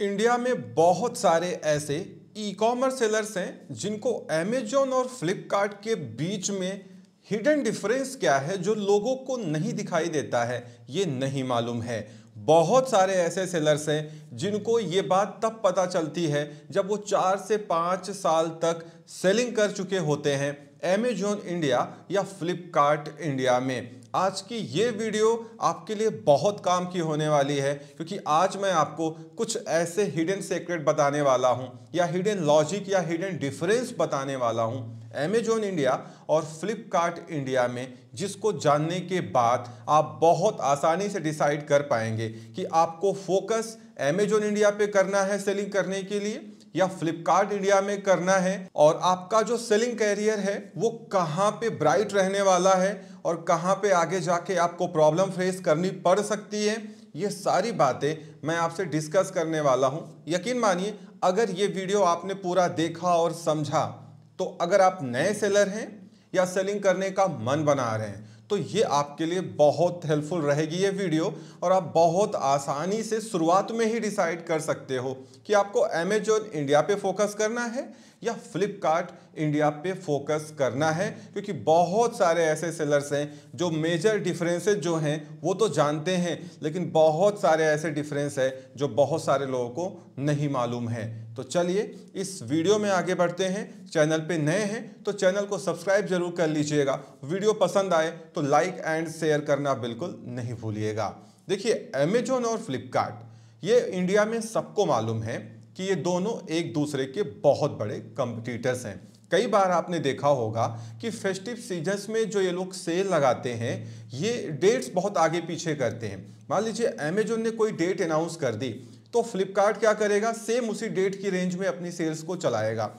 India में बहुत सारे ऐसे ई कॉमर्स सेलर्स हैं जिनको अमेजोन और फ्लिपकार्ट के बीच में हिडन डिफरेंस क्या है जो लोगों को नहीं दिखाई देता है ये नहीं मालूम है बहुत सारे ऐसे सेलर्स हैं जिनको ये बात तब पता चलती है जब वो चार से पाँच साल तक सेलिंग कर चुके होते हैं अमेजोन इंडिया या फ्लिपकार्ट इंडिया में आज की ये वीडियो आपके लिए बहुत काम की होने वाली है क्योंकि आज मैं आपको कुछ ऐसे हिडन सेक्रेट बताने वाला हूँ या हिडन लॉजिक या हिडन डिफरेंस बताने वाला हूँ Amazon इंडिया और फ्लिपकार्ट इंडिया में जिसको जानने के बाद आप बहुत आसानी से डिसाइड कर पाएंगे कि आपको फोकस Amazon इंडिया पे करना है सेलिंग करने के लिए या फ्लिपकार्ट इंडिया में करना है और आपका जो सेलिंग कैरियर है वो कहाँ पे ब्राइट रहने वाला है और कहाँ पे आगे जाके आपको प्रॉब्लम फेस करनी पड़ सकती है ये सारी बातें मैं आपसे डिस्कस करने वाला हूँ यकीन मानिए अगर ये वीडियो आपने पूरा देखा और समझा तो अगर आप नए सेलर हैं या सेलिंग करने का मन बना रहे हैं तो ये आपके लिए बहुत हेल्पफुल रहेगी ये वीडियो और आप बहुत आसानी से शुरुआत में ही डिसाइड कर सकते हो कि आपको अमेजोन इंडिया पे फोकस करना है या फ्लिपकार्ट इंडिया पे फोकस करना है क्योंकि बहुत सारे ऐसे सेलर्स हैं जो मेजर डिफरेंसेस जो हैं वो तो जानते हैं लेकिन बहुत सारे ऐसे डिफरेंस है जो बहुत सारे लोगों को नहीं मालूम है तो चलिए इस वीडियो में आगे बढ़ते हैं चैनल पे नए हैं तो चैनल को सब्सक्राइब जरूर कर लीजिएगा वीडियो पसंद आए तो लाइक एंड शेयर करना बिल्कुल नहीं भूलिएगा देखिए अमेजोन और फ्लिपकार्ट ये इंडिया में सबको मालूम है कि ये दोनों एक दूसरे के बहुत बड़े कंपटीटर्स हैं कई बार आपने देखा होगा कि फेस्टिव सीजन्स में जो ये लोग सेल लगाते हैं ये डेट्स बहुत आगे पीछे करते हैं मान लीजिए अमेजोन ने कोई डेट अनाउंस कर दी तो फ्लिपकार्ट क्या करेगा सेम उसी डेट की रेंज में अपनी सेल्स को चलाएगा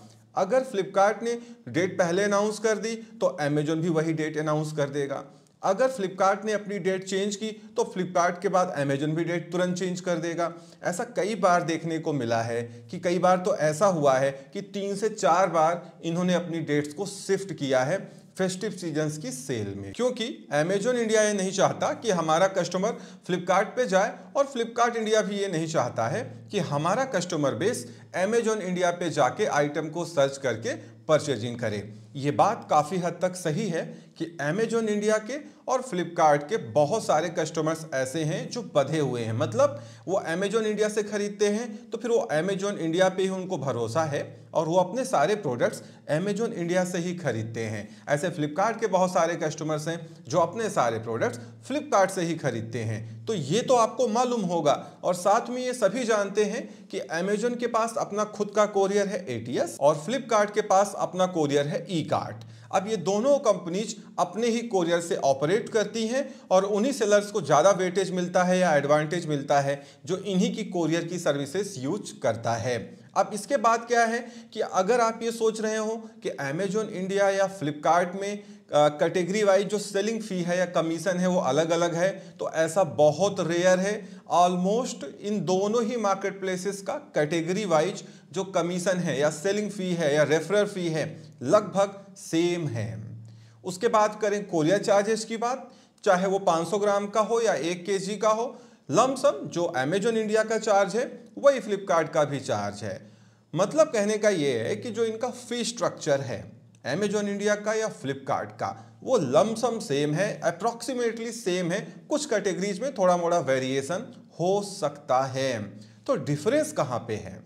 अगर फ्लिपकार्ट ने डेट पहले अनाउंस कर दी तो अमेजोन भी वही डेट अनाउंस कर देगा अगर फ्लिपकार्ट ने अपनी डेट चेंज की तो फ्लिपकार्ट के बाद अमेजन भी डेट तुरंत चेंज कर देगा ऐसा कई बार देखने को मिला है कि कई बार तो ऐसा हुआ है कि तीन से चार बार इन्होंने अपनी डेट्स को शिफ्ट किया है फेस्टिव सीजन्स की सेल में क्योंकि अमेजोन इंडिया ये नहीं चाहता कि हमारा कस्टमर फ्लिपकार्ट पे जाए और फ्लिपकार्ट इंडिया भी ये नहीं चाहता है कि हमारा कस्टमर बेस अमेजोन इंडिया पे जाके आइटम को सर्च करके परचेजिंग करे ये बात काफ़ी हद तक सही है कि अमेजोन इंडिया के और फ्लिपकार्ट के बहुत सारे कस्टमर्स ऐसे हैं जो बधे हुए हैं मतलब वो अमेजोन इंडिया से ख़रीदते हैं तो फिर वो अमेजोन इंडिया पे ही उनको भरोसा है और वो अपने सारे प्रोडक्ट्स अमेजोन इंडिया से ही ख़रीदते हैं ऐसे फ्लिपकार्ट के बहुत सारे कस्टमर्स हैं जो अपने सारे प्रोडक्ट्स फ्लिपकार्ट से ही ख़रीदते हैं तो ये तो आपको मालूम होगा और साथ में ये सभी जानते हैं कि अमेजोन के पास अपना खुद का कोरियर है ए और फ्लिपकार्ट के पास अपना कोरियर है ई e कार्ट अब ये दोनों कंपनीज अपने ही कोरियर से ऑपरेट करती हैं और उन्हीं सेलर्स को ज़्यादा वेटेज मिलता है या एडवांटेज मिलता है जो इन्हीं की कोरियर की सर्विसेज यूज करता है अब इसके बाद क्या है कि अगर आप ये सोच रहे हो कि अमेजोन इंडिया या फ्लिपकार्ट में कैटेगरी वाइज जो सेलिंग फ़ी है या कमीशन है वो अलग अलग है तो ऐसा बहुत रेयर है ऑलमोस्ट इन दोनों ही मार्केट प्लेसेस का कैटेगरी वाइज जो कमीशन है या सेलिंग फ़ी है या रेफरल फ़ी है लगभग सेम है उसके बाद करें कोरियर चार्जेस की बात चाहे वो 500 ग्राम का हो या एक केजी का हो लमसम जो अमेजोन इंडिया का चार्ज है वही फ्लिपकार्ट का भी चार्ज है मतलब कहने का ये है कि जो इनका फी स्ट्रक्चर है अमेजोन इंडिया का या फ्लिपकार्ट का वो लमसम सेम है अप्रॉक्सीमेटली सेम है कुछ कैटेगरीज में थोड़ा मोड़ा वेरिएशन हो सकता है तो डिफरेंस कहाँ पे है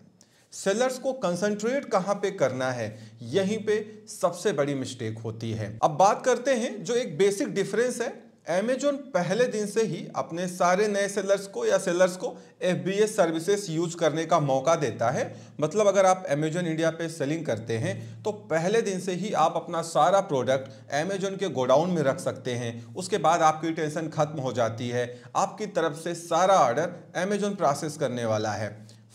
सेलर्स को कंसंट्रेट कहाँ पे करना है यहीं पे सबसे बड़ी मिस्टेक होती है अब बात करते हैं जो एक बेसिक डिफरेंस है अमेजोन पहले दिन से ही अपने सारे नए सेलर्स को या सेलर्स को F B S services use करने का मौका देता है मतलब अगर आप अमेजोन इंडिया पे सेलिंग करते हैं तो पहले दिन से ही आप अपना सारा प्रोडक्ट अमेजोन के गोडाउन में रख सकते हैं उसके बाद आपकी टेंशन खत्म हो जाती है आपकी तरफ से सारा ऑर्डर अमेजोन प्रोसेस करने वाला है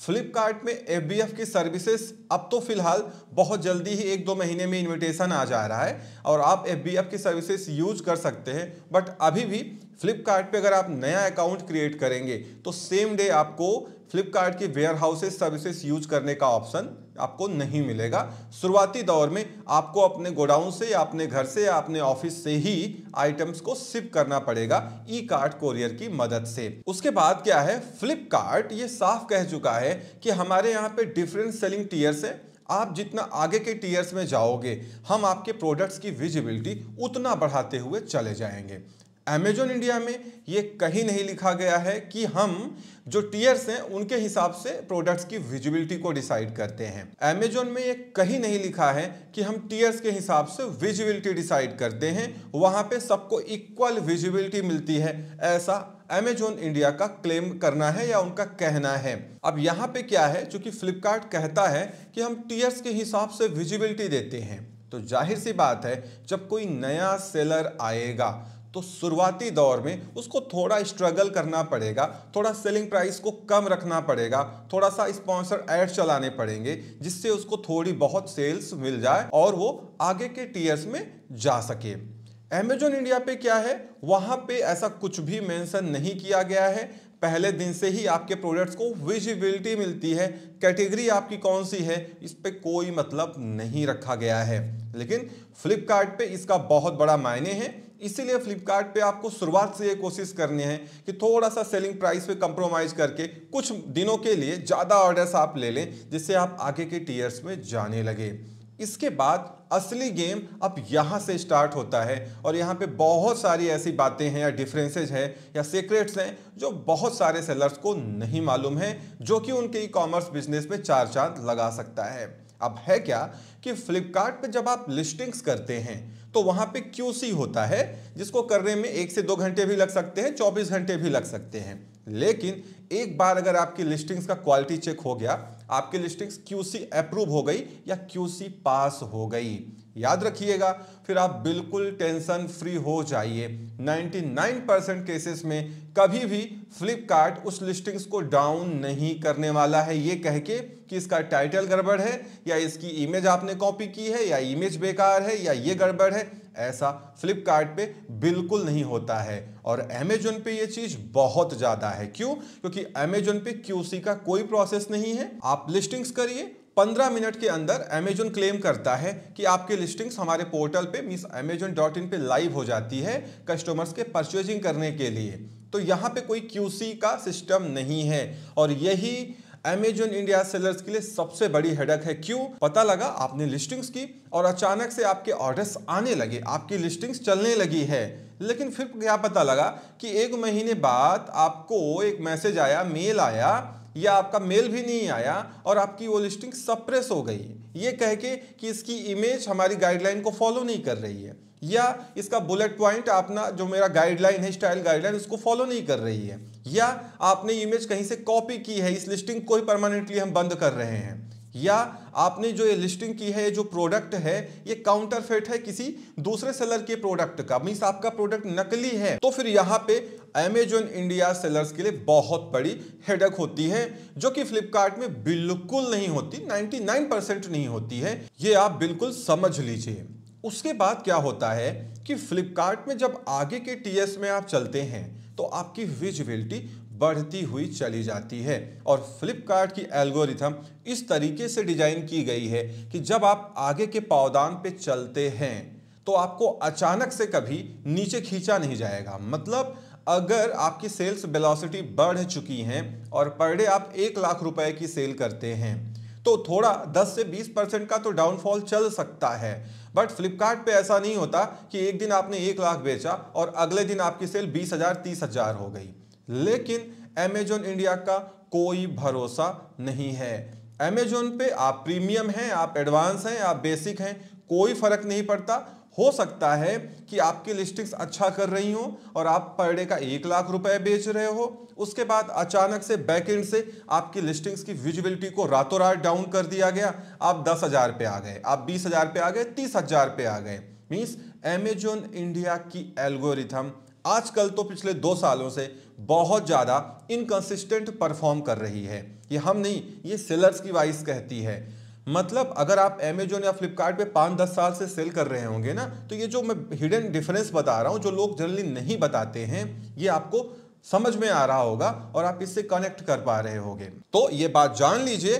फ्लिपकार्ट में एफ की सर्विसेज अब तो फिलहाल बहुत जल्दी ही एक दो महीने में इनविटेशन आ जा रहा है और आप एफ की सर्विसेज यूज कर सकते हैं बट अभी भी फ्लिपकार्ट पे अगर आप नया अकाउंट क्रिएट करेंगे तो सेम डे आपको फ्लिपकार्ट की वेयर हाउसेज सर्विसेज यूज करने का ऑप्शन आपको नहीं मिलेगा शुरुआती दौर में आपको अपने गोडाउन से या अपने घर से या अपने ऑफिस से ही आइटम्स को सिप करना पड़ेगा ई कार्ट कोरियर की मदद से उसके बाद क्या है फ्लिपकार्ट ये साफ कह चुका है कि हमारे यहाँ पे डिफरेंट सेलिंग टीयर्स है आप जितना आगे के टीयर्स में जाओगे हम आपके प्रोडक्ट्स की विजिबिलिटी उतना बढ़ाते हुए चले जाएंगे अमेजोन इंडिया में ये कहीं नहीं लिखा गया है कि हम जो टीयर्स हैं उनके हिसाब से प्रोडक्ट्स की विजिबिलिटी को डिसाइड करते हैं अमेजोन में ये कहीं नहीं लिखा है कि हम टीयर्स के हिसाब से विजिबिलिटी डिसाइड करते हैं वहाँ पे सबको इक्वल विजिबिलिटी मिलती है ऐसा अमेजोन इंडिया का क्लेम करना है या उनका कहना है अब यहाँ पे क्या है चूँकि फ्लिपकार्ट कहता है कि हम टीयर्स के हिसाब से विजिबिलिटी देते हैं तो जाहिर सी बात है जब कोई नया सेलर आएगा तो शुरुआती दौर में उसको थोड़ा स्ट्रगल करना पड़ेगा थोड़ा सेलिंग प्राइस को कम रखना पड़ेगा थोड़ा सा स्पॉन्सर एड चलाने पड़ेंगे जिससे उसको थोड़ी बहुत सेल्स मिल जाए और वो आगे के टीयर्स में जा सके अमेजोन इंडिया पे क्या है वहाँ पे ऐसा कुछ भी मेंशन नहीं किया गया है पहले दिन से ही आपके प्रोडक्ट्स को विजिबिलिटी मिलती है कैटेगरी आपकी कौन सी है इस पर कोई मतलब नहीं रखा गया है लेकिन फ्लिपकार्ट इसका बहुत बड़ा मायने है इसीलिए फ्लिपकार्ट पे आपको शुरुआत से ये कोशिश करनी है कि थोड़ा सा सेलिंग प्राइस पे कंप्रोमाइज़ करके कुछ दिनों के लिए ज़्यादा ऑर्डर्स आप ले लें जिससे आप आगे के टीयर्स में जाने लगे इसके बाद असली गेम अब यहाँ से स्टार्ट होता है और यहाँ पे बहुत सारी ऐसी बातें हैं या डिफरेंसेज हैं या सीक्रेट्स हैं जो बहुत सारे सेलर्स को नहीं मालूम है जो कि उनके ई कॉमर्स बिजनेस में चार चांद लगा सकता है अब है क्या कि फ्लिपकार्ट जब आप लिस्टिंग्स करते हैं तो वहाँ पे क्यूसी होता है जिसको करने में एक से दो घंटे भी लग सकते हैं चौबीस घंटे भी लग सकते हैं लेकिन एक बार अगर आपकी लिस्टिंग्स का क्वालिटी चेक हो गया आपकी लिस्टिंग्स क्यूसी अप्रूव हो गई या क्यूसी पास हो गई याद रखिएगा फिर आप बिल्कुल टेंशन फ्री हो जाइए 99 परसेंट केसेस में कभी भी फ्लिपकार्ट उस लिस्टिंग्स को डाउन नहीं करने वाला है ये कह के कि इसका टाइटल गड़बड़ है या इसकी इमेज आपने कॉपी की है या इमेज बेकार है या ये गड़बड़ है ऐसा फ्लिपकार्ट पे बिल्कुल नहीं होता है और अमेजोन पे ये चीज़ बहुत ज़्यादा है क्यों क्योंकि अमेजोन पे क्यूसी का कोई प्रोसेस नहीं है आप लिस्टिंग्स करिए 15 मिनट के अंदर अमेजोन क्लेम करता है कि आपकी लिस्टिंग्स हमारे पोर्टल पे मीस अमेजन डॉट इन पर लाइव हो जाती है कस्टमर्स के परचेजिंग करने के लिए तो यहाँ पे कोई क्यूसी का सिस्टम नहीं है और यही अमेजोन इंडिया सेलर्स के लिए सबसे बड़ी हेडक है क्यों पता लगा आपने लिस्टिंग्स की और अचानक से आपके ऑर्डर्स आने लगे आपकी लिस्टिंग्स चलने लगी है लेकिन फिर क्या पता लगा कि एक महीने बाद आपको एक मैसेज आया मेल आया या आपका मेल भी नहीं आया और आपकी वो लिस्टिंग सप्रेस हो गई ये कह के कि इसकी इमेज हमारी गाइडलाइन को फॉलो नहीं कर रही है या इसका बुलेट पॉइंट अपना जो मेरा गाइडलाइन है स्टाइल गाइडलाइन उसको फॉलो नहीं कर रही है या आपने इमेज कहीं से कॉपी की है इस लिस्टिंग को ही परमानेंटली हम बंद कर रहे हैं या आपने जो ये लिस्टिंग की है ये जो प्रोडक्ट है ये काउंटरफेट है किसी दूसरे सेलर के प्रोडक्ट का मीन्स आपका प्रोडक्ट नकली है तो फिर यहाँ पे अमेजोन इंडिया सेलर्स के लिए बहुत बड़ी हेडक होती है जो कि फ्लिपकार्ट में बिल्कुल नहीं होती 99 परसेंट नहीं होती है ये आप बिल्कुल समझ लीजिए उसके बाद क्या होता है कि फ्लिपकार्ट में जब आगे के टी में आप चलते हैं तो आपकी विजिबिलिटी बढ़ती हुई चली जाती है और फ्लिपकार्ट की एल्गोरिथम इस तरीके से डिजाइन की गई है कि जब आप आगे के पावदान पे चलते हैं तो आपको अचानक से कभी नीचे खींचा नहीं जाएगा मतलब अगर आपकी सेल्स वेलोसिटी बढ़ चुकी हैं और पर डे आप एक लाख रुपए की सेल करते हैं तो थोड़ा 10 से 20 परसेंट का तो डाउनफॉल चल सकता है बट फ्लिपकार्ट पे ऐसा नहीं होता कि एक दिन आपने एक लाख बेचा और अगले दिन आपकी सेल बीस हज़ार तीस हज़ार हो गई लेकिन अमेजोन इंडिया का कोई भरोसा नहीं है अमेजोन पे आप प्रीमियम हैं आप एडवांस हैं आप बेसिक हैं कोई फ़र्क नहीं पड़ता हो सकता है कि आपकी लिस्टिंग्स अच्छा कर रही हो और आप पर डे का एक लाख रुपए बेच रहे हो उसके बाद अचानक से बैक एंड से आपकी लिस्टिंग्स की विजिबिलिटी को रातों रात डाउन कर दिया गया आप दस हज़ार पे आ गए आप बीस हज़ार पे आ गए तीस हज़ार पे आ गए मीन्स एमेजॉन इंडिया की एल्गोरिथम आजकल तो पिछले दो सालों से बहुत ज़्यादा इनकंसिस्टेंट परफॉर्म कर रही है ये हम नहीं ये सेलर्स की वाइस कहती है मतलब अगर आप अमेजोन या फ्लिपकार्ट पाँच दस साल से सेल कर रहे होंगे ना तो ये जो मैं हिडन डिफरेंस बता रहा हूँ जो लोग जनरली नहीं बताते हैं ये आपको समझ में आ रहा होगा और आप इससे कनेक्ट कर पा रहे होंगे तो ये बात जान लीजिए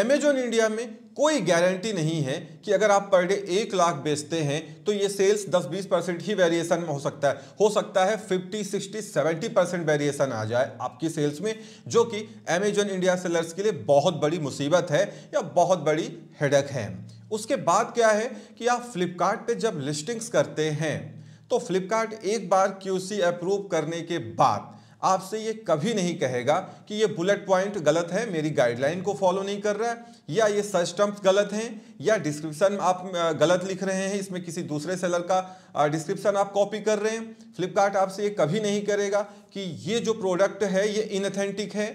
अमेजोन इंडिया में कोई गारंटी नहीं है कि अगर आप पर डे एक लाख बेचते हैं तो ये सेल्स 10-20 परसेंट ही वेरिएशन में हो सकता है हो सकता है 50, 60, 70 परसेंट वेरिएशन आ जाए आपकी सेल्स में जो कि अमेजन इंडिया सेलर्स के लिए बहुत बड़ी मुसीबत है या बहुत बड़ी हेडक है उसके बाद क्या है कि आप फ्लिपकार्ट जब लिस्टिंग्स करते हैं तो फ्लिपकार्ट एक बार क्यू अप्रूव करने के बाद आपसे ये कभी नहीं कहेगा कि ये बुलेट पॉइंट गलत है मेरी गाइडलाइन को फॉलो नहीं कर रहा है या ये सर्च टर्म्स गलत हैं या डिस्क्रिप्शन आप गलत लिख रहे हैं इसमें किसी दूसरे सेलर का डिस्क्रिप्शन आप कॉपी कर रहे हैं फ्लिपकार्ट आपसे ये कभी नहीं करेगा कि ये जो प्रोडक्ट है ये इनथेंटिक है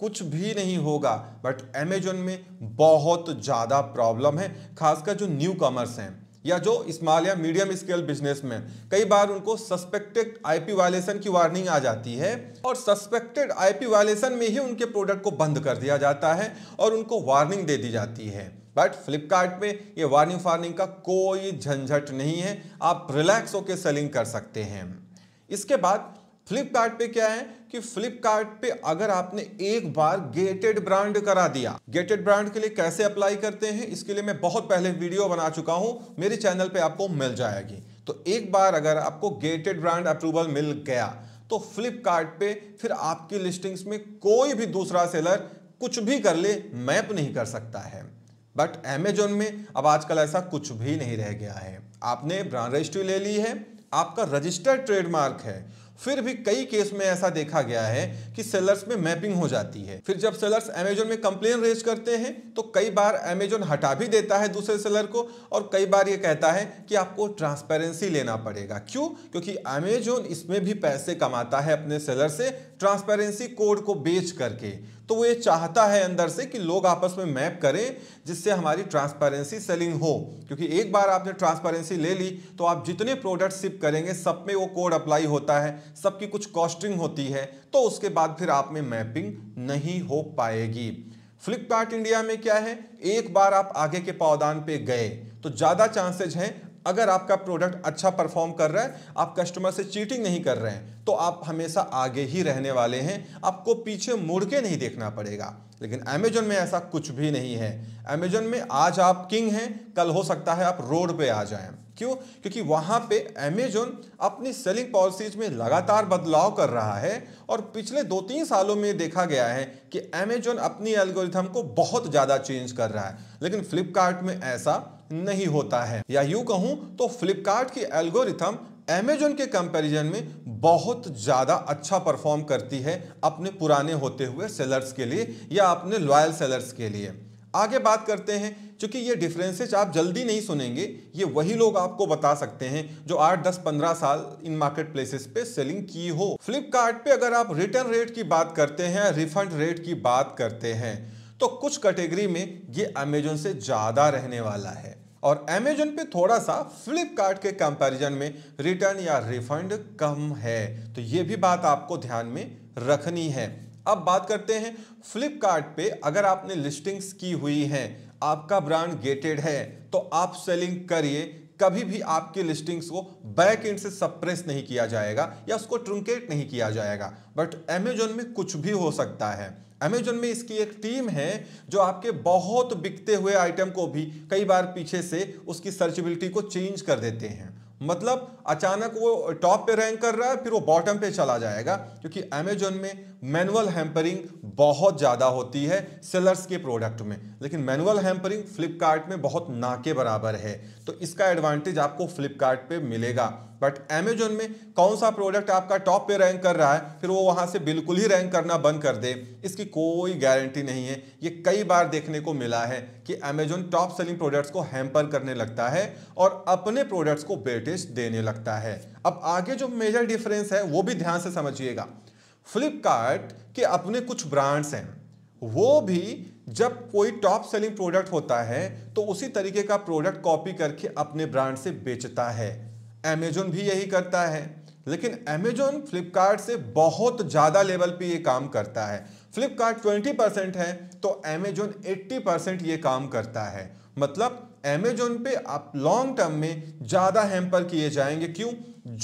कुछ भी नहीं होगा बट अमेजोन में बहुत ज़्यादा प्रॉब्लम है खासकर जो न्यू कॉमर्स हैं या जो स्मॉल या मीडियम स्केल बिजनेस में कई बार उनको सस्पेक्टेड आईपी वायलेशन की वार्निंग आ जाती है और सस्पेक्टेड आईपी वायलेशन में ही उनके प्रोडक्ट को बंद कर दिया जाता है और उनको वार्निंग दे दी जाती है बट फ्लिपकार्ट में ये वार्निंग फार्निंग का कोई झंझट नहीं है आप रिलैक्स होकर सेलिंग कर सकते हैं इसके बाद फ्लिपकार्ट क्या है कि फ्लिपकार्ट पे अगर आपने एक बार गेटेड ब्रांड करा दिया गेटेड ब्रांड के लिए कैसे अप्लाई करते हैं इसके लिए मैं बहुत पहले वीडियो बना चुका हूं मेरे चैनल पे आपको मिल जाएगी तो एक बार अगर आपको गेटेड ब्रांड अप्रूवल मिल गया तो फ्लिपकार्ट पे फिर आपकी लिस्टिंग्स में कोई भी दूसरा सेलर कुछ भी कर ले मैप नहीं कर सकता है बट एमेजोन में अब आजकल ऐसा कुछ भी नहीं रह गया है आपने ब्रांड रजिस्ट्री ले ली है आपका रजिस्टर्ड ट्रेडमार्क है फिर भी कई केस में ऐसा देखा गया है कि सेलर्स में मैपिंग हो जाती है फिर जब सेलर्स अमेजोन में कंप्लेन रेज करते हैं तो कई बार अमेजोन हटा भी देता है दूसरे सेलर को और कई बार ये कहता है कि आपको ट्रांसपेरेंसी लेना पड़ेगा क्यों क्योंकि अमेजोन इसमें भी पैसे कमाता है अपने सेलर से ट्रांसपेरेंसी कोड को बेच करके तो वो ये चाहता है अंदर से कि लोग आपस में मैप करें जिससे हमारी ट्रांसपेरेंसी सेलिंग हो क्योंकि एक बार आपने ट्रांसपेरेंसी ले ली तो आप जितने प्रोडक्ट सिप करेंगे सब में वो कोड अप्लाई होता है सबकी कुछ कॉस्टिंग होती है तो उसके बाद फिर आप में मैपिंग नहीं हो पाएगी फ्लिपकार्ट इंडिया में क्या है एक बार आप आगे के पावदान पे गए तो ज़्यादा चांसेज हैं अगर आपका प्रोडक्ट अच्छा परफॉर्म कर रहा है आप कस्टमर से चीटिंग नहीं कर रहे हैं तो आप हमेशा आगे ही रहने वाले हैं आपको पीछे मुड़ के नहीं देखना पड़ेगा लेकिन अमेजोन में ऐसा कुछ भी नहीं है अमेजोन में आज आप किंग हैं कल हो सकता है आप रोड पे आ जाएं क्यों क्योंकि वहाँ पे अमेजोन अपनी सेलिंग पॉलिसीज में लगातार बदलाव कर रहा है और पिछले दो तीन सालों में देखा गया है कि अमेजोन अपनी एल्गोरिथम को बहुत ज़्यादा चेंज कर रहा है लेकिन फ्लिपकार्ट में ऐसा नहीं होता है या यूं कहूं तो फ्लिपकार्ट की एल्गोरिथम अमेजोन के कंपैरिजन में बहुत ज़्यादा अच्छा परफॉर्म करती है अपने पुराने होते हुए सेलर्स के लिए या अपने लॉयल सेलर्स के लिए आगे बात करते हैं क्योंकि ये डिफरेंसेज आप जल्दी नहीं सुनेंगे ये वही लोग आपको बता सकते हैं जो 8, 10, 15 साल इन मार्केट प्लेसेस पे सेलिंग की हो फ्लिपकार्ट पे अगर आप रिटर्न रेट की बात करते हैं रिफंड रेट की बात करते हैं तो कुछ कैटेगरी में ये अमेजोन से ज़्यादा रहने वाला है और अमेजोन पे थोड़ा सा फ्लिपकार्ट के कंपैरिजन में रिटर्न या रिफंड कम है तो ये भी बात आपको ध्यान में रखनी है अब बात करते हैं फ्लिपकार्ट पे अगर आपने लिस्टिंग्स की हुई हैं आपका ब्रांड गेटेड है तो आप सेलिंग करिए कभी भी आपकी लिस्टिंग्स को बैक एंड से सप्रेस नहीं किया जाएगा या उसको ट्रंकेट नहीं किया जाएगा बट अमेजोन में कुछ भी हो सकता है अमेजोन में इसकी एक टीम है जो आपके बहुत बिकते हुए आइटम को भी कई बार पीछे से उसकी सर्चबिलिटी को चेंज कर देते हैं मतलब अचानक वो टॉप पे रैंक कर रहा है फिर वो बॉटम पे चला जाएगा क्योंकि अमेजोन में मैनुअल हैम्परिंग बहुत ज़्यादा होती है सेलर्स के प्रोडक्ट में लेकिन मैनुअल हैम्परिंग फ्लिपकार्ट में बहुत ना के बराबर है तो इसका एडवांटेज आपको फ्लिपकार्ट पे मिलेगा बट अमेजोन में कौन सा प्रोडक्ट आपका टॉप पे रैंक कर रहा है फिर वो वहाँ से बिल्कुल ही रैंक करना बंद कर दे इसकी कोई गारंटी नहीं है ये कई बार देखने को मिला है कि अमेजोन टॉप सेलिंग प्रोडक्ट्स को हैम्पर करने लगता है और अपने प्रोडक्ट्स को बेटेज देने लगता है अब आगे जो मेजर डिफरेंस है वो भी ध्यान से समझिएगा फ्लिपकार्ट के अपने कुछ ब्रांड्स हैं वो भी जब कोई टॉप सेलिंग प्रोडक्ट होता है तो उसी तरीके का प्रोडक्ट कॉपी करके अपने ब्रांड से बेचता है अमेजोन भी यही करता है लेकिन अमेजोन फ्लिपकार्ट से बहुत ज़्यादा लेवल पे ये काम करता है फ्लिपकार्ट ट्वेंटी परसेंट है तो अमेजोन एट्टी परसेंट ये काम करता है मतलब अमेजोन पे आप लॉन्ग टर्म में ज़्यादा हैम्पर किए जाएंगे क्यों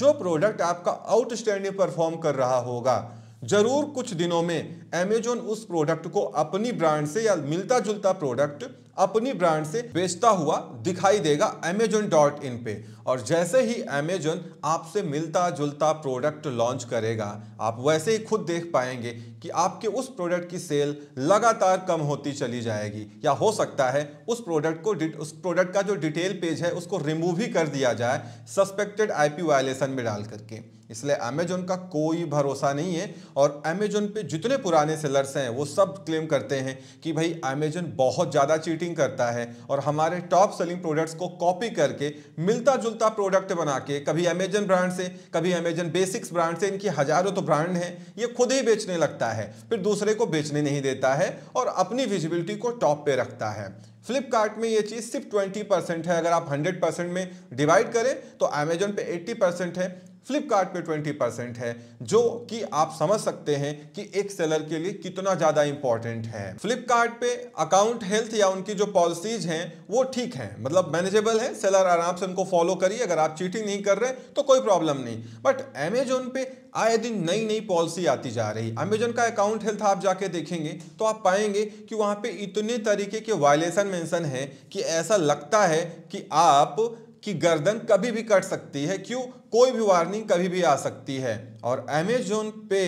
जो प्रोडक्ट आपका आउटस्टैंडिंग परफॉर्म कर रहा होगा जरूर कुछ दिनों में अमेजोन उस प्रोडक्ट को अपनी ब्रांड से या मिलता जुलता प्रोडक्ट अपनी ब्रांड से बेचता हुआ दिखाई देगा अमेजोन डॉट इन पे और जैसे ही अमेजोन आपसे मिलता जुलता प्रोडक्ट लॉन्च करेगा आप वैसे ही खुद देख पाएंगे कि आपके उस प्रोडक्ट की सेल लगातार कम होती चली जाएगी या हो सकता है उस प्रोडक्ट को उस प्रोडक्ट का जो डिटेल पेज है उसको रिमूव ही कर दिया जाए सस्पेक्टेड आईपी वायलेशन में डाल करके इसलिए अमेजोन का कोई भरोसा नहीं है और अमेजोन पे जितने पुराने सेलर्स हैं वो सब क्लेम करते हैं कि भाई अमेजोन बहुत ज़्यादा चीटिंग करता है और हमारे टॉप सेलिंग प्रोडक्ट्स को कॉपी करके मिलता जुलता प्रोडक्ट बना के कभी अमेजन ब्रांड से कभी अमेजन बेसिक्स ब्रांड से इनकी हज़ारों तो ब्रांड हैं ये खुद ही बेचने लगता है फिर दूसरे को बेचने नहीं देता है और अपनी विजिबिलिटी को टॉप पे रखता है फ्लिपकार्ट में ये चीज़ सिर्फ 20 परसेंट है अगर आप 100 परसेंट में डिवाइड करें तो अमेजोन पे 80 परसेंट है फ्लिपकार्ट पे 20 परसेंट है जो कि आप समझ सकते हैं कि एक सेलर के लिए कितना ज़्यादा इंपॉर्टेंट है फ्लिपकार्ट पे अकाउंट हेल्थ या उनकी जो पॉलिसीज हैं वो ठीक है मतलब मैनेजेबल है सेलर आराम से उनको फॉलो करिए अगर आप चीटिंग नहीं कर रहे तो कोई प्रॉब्लम नहीं बट अमेजोन पे आए दिन नई नई पॉलिसी आती जा रही है अमेजोन का अकाउंट हेल्थ आप जाके देखेंगे तो आप पाएंगे कि वहाँ पे इतने तरीके के वायलेशन मेंशन है कि ऐसा लगता है कि आप की गर्दन कभी भी कट सकती है क्यों कोई भी वार्निंग कभी भी आ सकती है और अमेजोन पे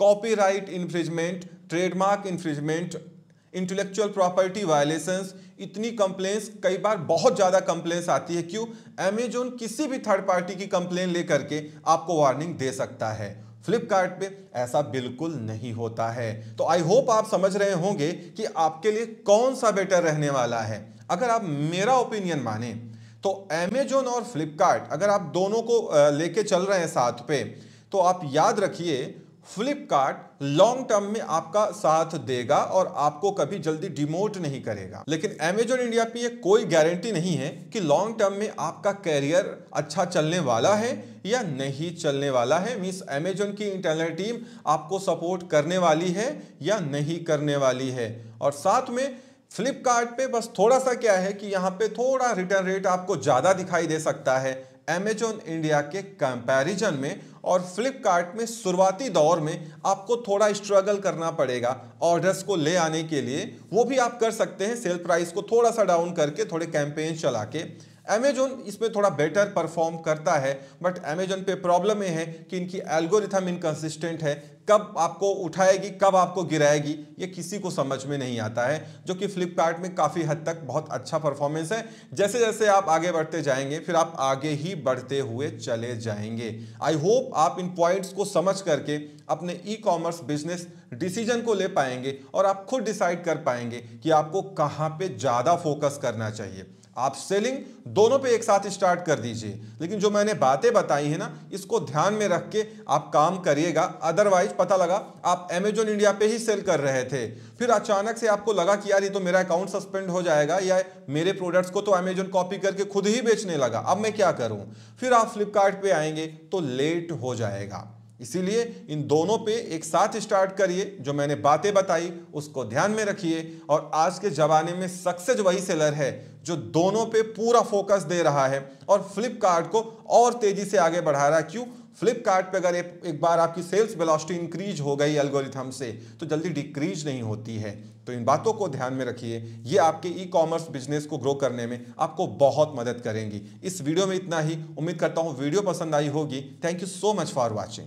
copyright infringement trademark infringement intellectual property violations इतनी कंप्लेंस कई बार बहुत ज़्यादा कंप्लेंस आती है क्यों अमेजोन किसी भी थर्ड पार्टी की कंप्लेन लेकर के आपको वार्निंग दे सकता है फ्लिपकार्ट पे ऐसा बिल्कुल नहीं होता है तो आई होप आप समझ रहे होंगे कि आपके लिए कौन सा बेटर रहने वाला है अगर आप मेरा ओपिनियन माने तो एमेजोन और फ्लिपकार्ट अगर आप दोनों को लेके चल रहे हैं साथ पे तो आप याद रखिए फ्लिपकार्ट लॉन्ग टर्म में आपका साथ देगा और आपको कभी जल्दी डिमोट नहीं करेगा लेकिन एमेजोन इंडिया पे कोई गारंटी नहीं है कि लॉन्ग टर्म में आपका कैरियर अच्छा चलने वाला है या नहीं चलने वाला है मीन्स एमेजोन की इंटरनल टीम आपको सपोर्ट करने वाली है या नहीं करने वाली है और साथ में फ्लिपकार्ट पे बस थोड़ा सा क्या है कि यहाँ पे थोड़ा रिटर्न रेट आपको ज़्यादा दिखाई दे सकता है अमेजोन इंडिया के कंपैरिजन में और फ्लिपकार्ट में शुरुआती दौर में आपको थोड़ा स्ट्रगल करना पड़ेगा ऑर्डर्स को ले आने के लिए वो भी आप कर सकते हैं सेल प्राइस को थोड़ा सा डाउन करके थोड़े कैंपेन चला के अमेजोन इसमें थोड़ा बेटर परफॉर्म करता है बट अमेजोन पे प्रॉब्लम ये है कि इनकी एल्गोरिथम इनकन्सिस्टेंट है कब आपको उठाएगी कब आपको गिराएगी ये किसी को समझ में नहीं आता है जो कि फ्लिपकार्ट में काफ़ी हद तक बहुत अच्छा परफॉर्मेंस है जैसे जैसे आप आगे बढ़ते जाएंगे फिर आप आगे ही बढ़ते हुए चले जाएंगे आई होप आप इन पॉइंट्स को समझ करके अपने ई कॉमर्स बिजनेस डिसीजन को ले पाएंगे और आप खुद डिसाइड कर पाएंगे कि आपको कहाँ पर ज़्यादा फोकस करना चाहिए आप सेलिंग दोनों पे एक साथ स्टार्ट कर दीजिए लेकिन जो मैंने बातें बताई हैं ना इसको ध्यान में रख के आप काम करिएगा अदरवाइज पता लगा आप अमेजोन इंडिया पे ही सेल कर रहे थे फिर अचानक से आपको लगा कि यार ये तो मेरा अकाउंट सस्पेंड हो जाएगा या मेरे प्रोडक्ट्स को तो अमेजोन कॉपी करके खुद ही बेचने लगा अब मैं क्या करूँ फिर आप फ्लिपकार्ट आएंगे तो लेट हो जाएगा इसीलिए इन दोनों पे एक साथ स्टार्ट करिए जो मैंने बातें बताई उसको ध्यान में रखिए और आज के ज़माने में सक्सेस वही सेलर है जो दोनों पे पूरा फोकस दे रहा है और फ्लिपकार्ट को और तेज़ी से आगे बढ़ा रहा है क्यों फ्लिपकार्ट पे अगर एक, एक बार आपकी सेल्स वेलोसिटी इंक्रीज हो गई एल्गोरिथम से तो जल्दी डिक्रीज नहीं होती है तो इन बातों को ध्यान में रखिए ये आपके ई कॉमर्स बिजनेस को ग्रो करने में आपको बहुत मदद करेंगी इस वीडियो में इतना ही उम्मीद करता हूँ वीडियो पसंद आई होगी thank you so much for watching